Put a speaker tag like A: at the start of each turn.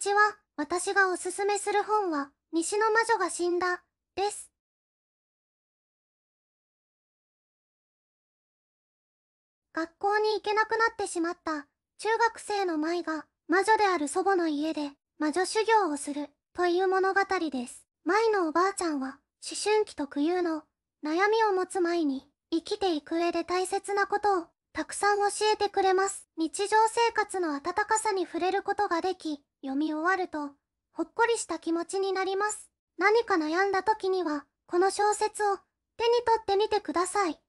A: ちは、私がおすすめする本は、西の魔
B: 女が死んだ、です。
A: 学校に行けなくなってしまった中学生の舞が魔女である祖母の家で魔女修行をするという物語です。舞のおばあちゃんは思春期特有の悩みを持つ前に生きていく上で大切なことをたくさん教えてくれます。日常生活の温かさに触れることができ、読み終わると、ほっこりした気持ちになります。何か悩んだ時には、この小説を手に取ってみてください。